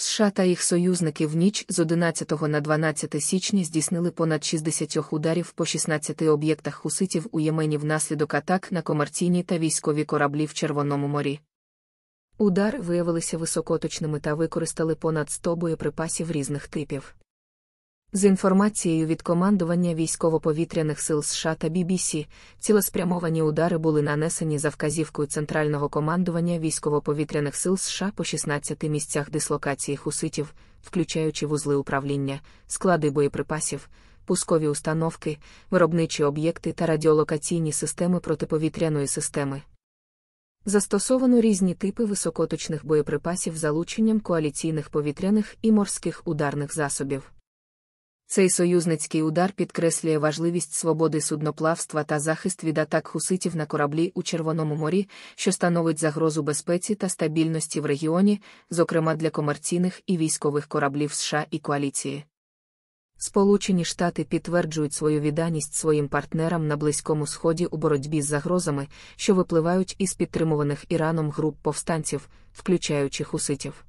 США та їх союзники в ніч з 11 на 12 січня здійснили понад 60 ударів по 16 об'єктах хуситів у Ємені внаслідок атак на комерційні та військові кораблі в Червоному морі. Удари виявилися високоточними та використали понад 100 боєприпасів різних типів. З інформацією від командування військово-повітряних сил США та BBC, цілеспрямовані удари були нанесені за вказівкою центрального командування військово-повітряних сил США по 16 місцях дислокації хуситів, включаючи вузли управління, склади боєприпасів, пускові установки, виробничі об'єкти та радіолокаційні системи протиповітряної системи. Застосовано різні типи високоточних боєприпасів залученням коаліційних повітряних і морських ударних засобів. Цей союзницький удар підкреслює важливість свободи судноплавства та захист від атак хуситів на кораблі у Червоному морі, що становить загрозу безпеці та стабільності в регіоні, зокрема для комерційних і військових кораблів США і коаліції. Сполучені Штати підтверджують свою відданість своїм партнерам на Близькому Сході у боротьбі з загрозами, що випливають із підтримуваних Іраном груп повстанців, включаючи хуситів.